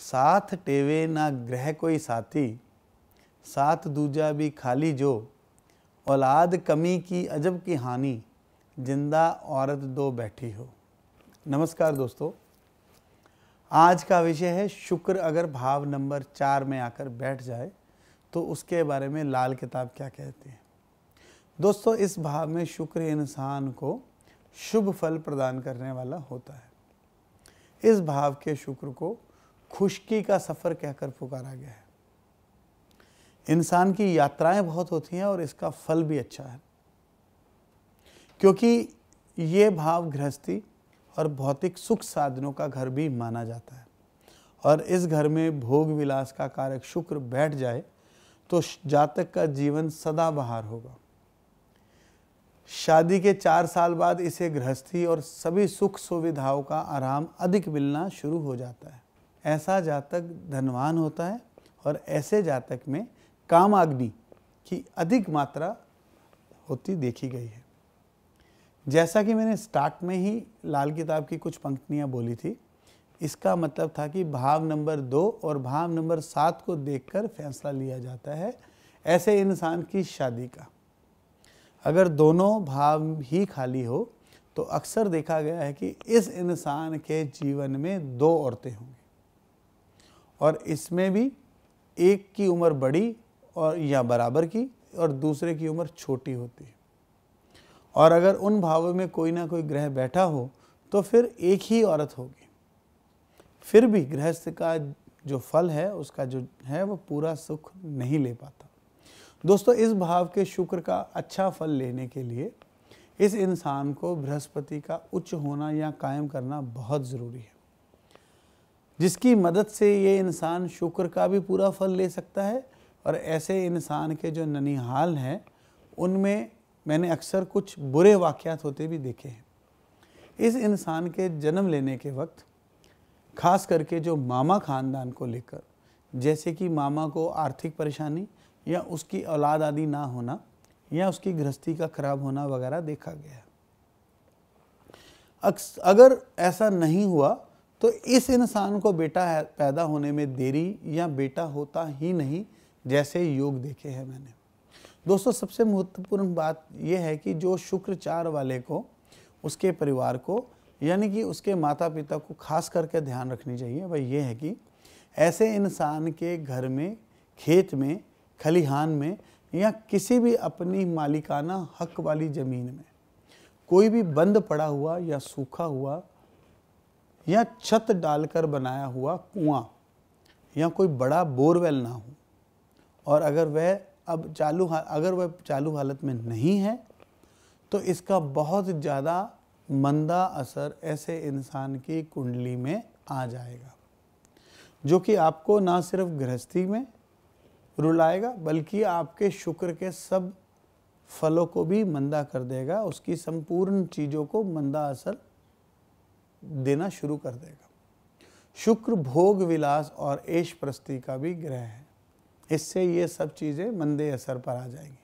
साथ टेवे ना ग्रह कोई साथी साथ दूजा भी खाली जो औलाद कमी की अजब की हानि जिंदा औरत दो बैठी हो नमस्कार दोस्तों आज का विषय है शुक्र अगर भाव नंबर चार में आकर बैठ जाए तो उसके बारे में लाल किताब क्या कहती है दोस्तों इस भाव में शुक्र इंसान को शुभ फल प्रदान करने वाला होता है इस भाव के शुक्र को खुशकी का सफ़र कहकर पुकारा गया है इंसान की यात्राएं बहुत होती हैं और इसका फल भी अच्छा है क्योंकि ये भाव गृहस्थी और भौतिक सुख साधनों का घर भी माना जाता है और इस घर में भोग विलास का कारक शुक्र बैठ जाए तो जातक का जीवन सदाबहार होगा शादी के चार साल बाद इसे गृहस्थी और सभी सुख सुविधाओं का आराम अधिक मिलना शुरू हो जाता है ऐसा जातक धनवान होता है और ऐसे जातक में काम अग्नि की अधिक मात्रा होती देखी गई है जैसा कि मैंने स्टार्ट में ही लाल किताब की कुछ पंक्तियाँ बोली थी इसका मतलब था कि भाव नंबर दो और भाव नंबर सात को देखकर फैसला लिया जाता है ऐसे इंसान की शादी का अगर दोनों भाव ही खाली हो तो अक्सर देखा गया है कि इस इंसान के जीवन में दो औरतें होंगी और इसमें भी एक की उम्र बड़ी और या बराबर की और दूसरे की उम्र छोटी होती है और अगर उन भावों में कोई ना कोई ग्रह बैठा हो तो फिर एक ही औरत होगी फिर भी गृहस्थ का जो फल है उसका जो है वो पूरा सुख नहीं ले पाता दोस्तों इस भाव के शुक्र का अच्छा फल लेने के लिए इस इंसान को बृहस्पति का उच्च होना या कायम करना बहुत ज़रूरी है जिसकी मदद से ये इंसान शुक्र का भी पूरा फल ले सकता है और ऐसे इंसान के जो ननिहाल हैं उनमें मैंने अक्सर कुछ बुरे वाक़ात होते भी देखे हैं इस इंसान के जन्म लेने के वक्त खास करके जो मामा ख़ानदान को लेकर जैसे कि मामा को आर्थिक परेशानी या उसकी औलाद आदि ना होना या उसकी गृहस्थी का खराब होना वगैरह देखा गया अक्स अगर ऐसा नहीं हुआ तो इस इंसान को बेटा पैदा होने में देरी या बेटा होता ही नहीं जैसे योग देखे हैं मैंने दोस्तों सबसे महत्वपूर्ण बात यह है कि जो शुक्रचार वाले को उसके परिवार को यानी कि उसके माता पिता को खास करके ध्यान रखनी चाहिए वह यह है कि ऐसे इंसान के घर में खेत में खलिहान में या किसी भी अपनी मालिकाना हक वाली ज़मीन में कोई भी बंद पड़ा हुआ या सूखा हुआ या छत डालकर बनाया हुआ कुआं या कोई बड़ा बोरवेल ना हो और अगर वह अब चालू अगर वह चालू हालत में नहीं है तो इसका बहुत ज़्यादा मंदा असर ऐसे इंसान की कुंडली में आ जाएगा जो कि आपको ना सिर्फ गृहस्थी में रुलाएगा बल्कि आपके शुक्र के सब फलों को भी मंदा कर देगा उसकी संपूर्ण चीज़ों को मंदा असर देना शुरू कर देगा शुक्र भोग विलास और ऐश प्रस्ती का भी ग्रह है इससे ये सब चीज़ें मंदे असर पर आ जाएंगी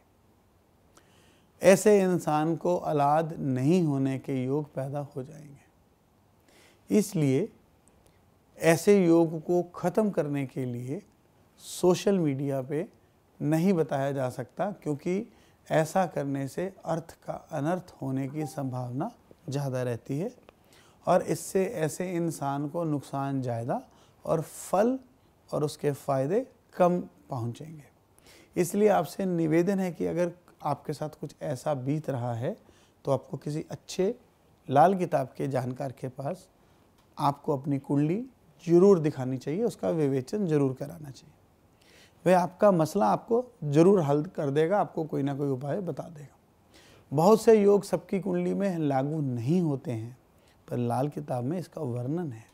ऐसे इंसान को अलाद नहीं होने के योग पैदा हो जाएंगे इसलिए ऐसे योग को ख़त्म करने के लिए सोशल मीडिया पे नहीं बताया जा सकता क्योंकि ऐसा करने से अर्थ का अनर्थ होने की संभावना ज़्यादा रहती है और इससे ऐसे इंसान को नुकसान ज़्यादा और फल और उसके फ़ायदे कम पहुँचेंगे इसलिए आपसे निवेदन है कि अगर आपके साथ कुछ ऐसा बीत रहा है तो आपको किसी अच्छे लाल किताब के जानकार के पास आपको अपनी कुंडली जरूर दिखानी चाहिए उसका विवेचन जरूर कराना चाहिए वह आपका मसला आपको जरूर हल कर देगा आपको कोई ना कोई उपाय बता देगा बहुत से योग सबकी कुंडली में लागू नहीं होते हैं पर लाल किताब में इसका वर्णन है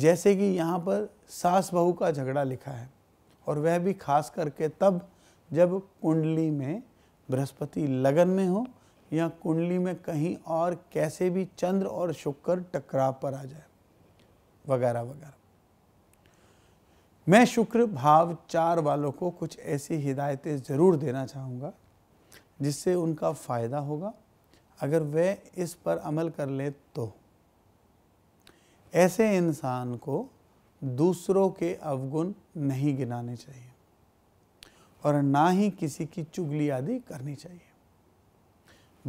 जैसे कि यहाँ पर सास बहू का झगड़ा लिखा है और वह भी खास करके तब जब कुंडली में बृहस्पति लगन में हो या कुंडली में कहीं और कैसे भी चंद्र और शुक्र टकराव पर आ जाए वगैरह वगैरह मैं शुक्र भाव चार वालों को कुछ ऐसी हिदायतें ज़रूर देना चाहूँगा जिससे उनका फ़ायदा होगा अगर वे इस पर अमल कर ले तो ऐसे इंसान को दूसरों के अवगुण नहीं गिनाने चाहिए और ना ही किसी की चुगली आदि करनी चाहिए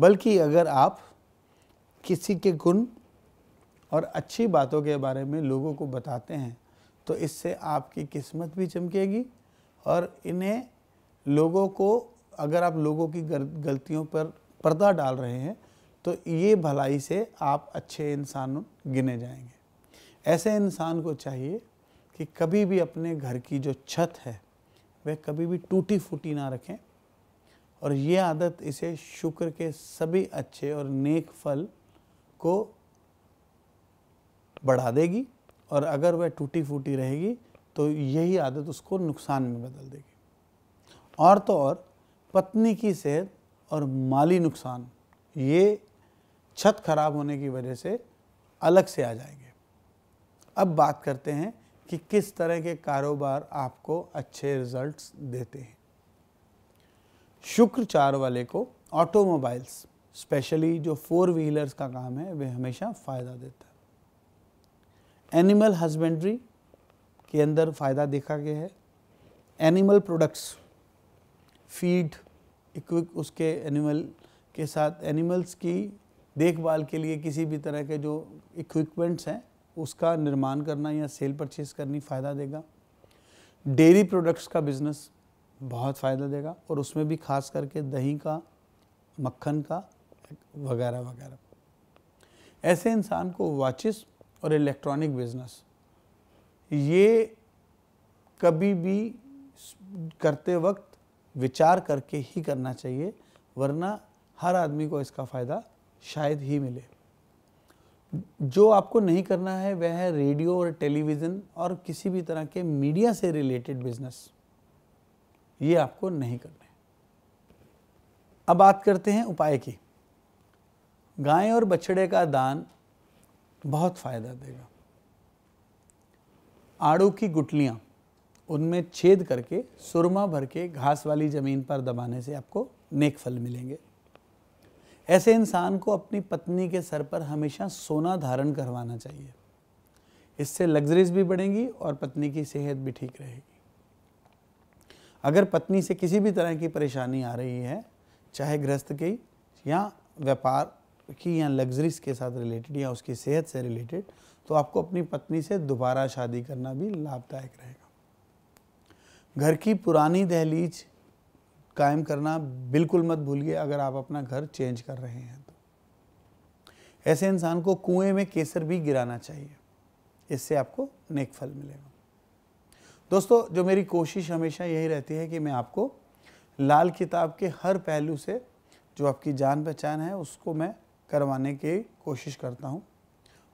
बल्कि अगर आप किसी के गुण और अच्छी बातों के बारे में लोगों को बताते हैं तो इससे आपकी किस्मत भी चमकेगी और इन्हें लोगों को अगर आप लोगों की गलतियों पर पर्दा डाल रहे हैं तो ये भलाई से आप अच्छे इंसान गिने जाएंगे ऐसे इंसान को चाहिए कि कभी भी अपने घर की जो छत है वह कभी भी टूटी फूटी ना रखें और ये आदत इसे शुक्र के सभी अच्छे और नेक फल को बढ़ा देगी और अगर वह टूटी फूटी रहेगी तो यही आदत उसको नुकसान में बदल देगी और तो और पत्नी की सेहत और माली नुकसान ये छत खराब होने की वजह से अलग से आ जाएंगे अब बात करते हैं कि किस तरह के कारोबार आपको अच्छे रिजल्ट्स देते हैं शुक्र चार वाले को ऑटोमोबाइल्स स्पेशली जो फोर व्हीलर्स का काम है वे हमेशा फ़ायदा देता है एनिमल हस्बेंड्री के अंदर फ़ायदा देखा गया है एनिमल प्रोडक्ट्स फीड इक्विप उसके एनिमल के साथ एनिमल्स की देखभाल के लिए किसी भी तरह के जो इक्विपमेंट्स हैं उसका निर्माण करना या सेल परचेज करनी फ़ायदा देगा डेयरी प्रोडक्ट्स का बिज़नेस बहुत फ़ायदा देगा और उसमें भी खास करके दही का मक्खन का वगैरह वगैरह ऐसे इंसान को वाचिस और इलेक्ट्रॉनिक बिजनेस ये कभी भी करते वक्त विचार करके ही करना चाहिए वरना हर आदमी को इसका फ़ायदा शायद ही मिले जो आपको नहीं करना है वह है रेडियो और टेलीविज़न और किसी भी तरह के मीडिया से रिलेटेड बिजनेस ये आपको नहीं करना है अब बात करते हैं उपाय की गाय और बछड़े का दान बहुत फ़ायदा देगा आड़ू की गुटलियाँ उनमें छेद करके सुरमा भर के घास वाली ज़मीन पर दबाने से आपको नेक फल मिलेंगे ऐसे इंसान को अपनी पत्नी के सर पर हमेशा सोना धारण करवाना चाहिए इससे लग्जरीज भी बढ़ेंगी और पत्नी की सेहत भी ठीक रहेगी अगर पत्नी से किसी भी तरह की परेशानी आ रही है चाहे गृहस्थ की या व्यापार की या लग्जरीज के साथ रिलेटेड या उसकी सेहत से रिलेटेड तो आपको अपनी पत्नी से दोबारा शादी करना भी लाभदायक रहेगा घर की पुरानी दहलीज कायम करना बिल्कुल मत भूलिए अगर आप अपना घर चेंज कर रहे हैं तो ऐसे इंसान को कुएं में केसर भी गिराना चाहिए इससे आपको नेक फल मिलेगा दोस्तों जो मेरी कोशिश हमेशा यही रहती है कि मैं आपको लाल किताब के हर पहलू से जो आपकी जान पहचान है उसको मैं करवाने की कोशिश करता हूँ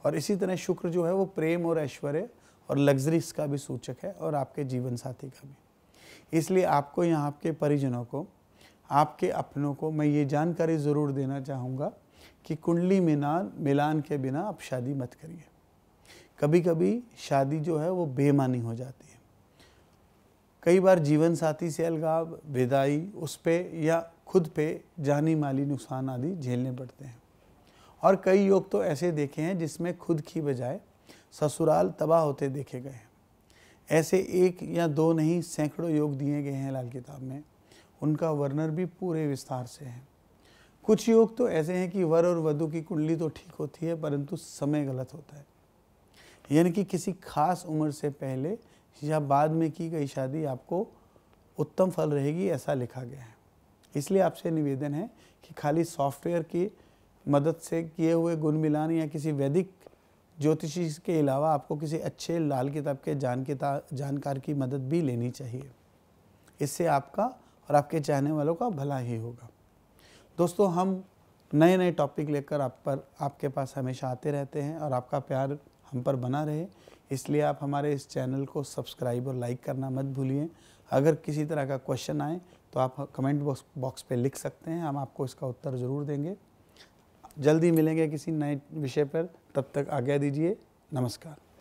और इसी तरह शुक्र जो है वो प्रेम और ऐश्वर्य और लग्जरीज का भी सूचक है और आपके जीवन साथी का भी इसलिए आपको या आपके परिजनों को आपके अपनों को मैं ये जानकारी ज़रूर देना चाहूँगा कि कुंडली मिलान मिलान के बिना आप शादी मत करिए कभी कभी शादी जो है वो बेमानी हो जाती है कई बार जीवन साथी से अलगाव विदाई उस पर या खुद पे जानी माली नुकसान आदि झेलने पड़ते हैं और कई योग तो ऐसे देखे हैं जिसमें खुद की बजाय ससुराल तबाह होते देखे गए हैं ऐसे एक या दो नहीं सैकड़ों योग दिए गए हैं लाल किताब में उनका वर्णन भी पूरे विस्तार से है कुछ योग तो ऐसे हैं कि वर और वधु की कुंडली तो ठीक होती है परंतु समय गलत होता है यानी कि किसी खास उम्र से पहले या बाद में की गई शादी आपको उत्तम फल रहेगी ऐसा लिखा गया है इसलिए आपसे निवेदन है कि खाली सॉफ्टवेयर की मदद से किए हुए गुण मिलान या किसी वैदिक ज्योतिषी के अलावा आपको किसी अच्छे लाल किताब के जान किताब जानकार की मदद भी लेनी चाहिए इससे आपका और आपके चाहने वालों का भला ही होगा दोस्तों हम नए नए टॉपिक लेकर आप पर आपके पास हमेशा आते रहते हैं और आपका प्यार हम पर बना रहे इसलिए आप हमारे इस चैनल को सब्सक्राइब और लाइक करना मत भूलिए अगर किसी तरह का क्वेश्चन आए तो आप कमेंट बॉक्स बॉक्स पे लिख सकते हैं हम आपको इसका उत्तर ज़रूर देंगे जल्दी मिलेंगे किसी नए विषय पर तब तक आज्ञा दीजिए नमस्कार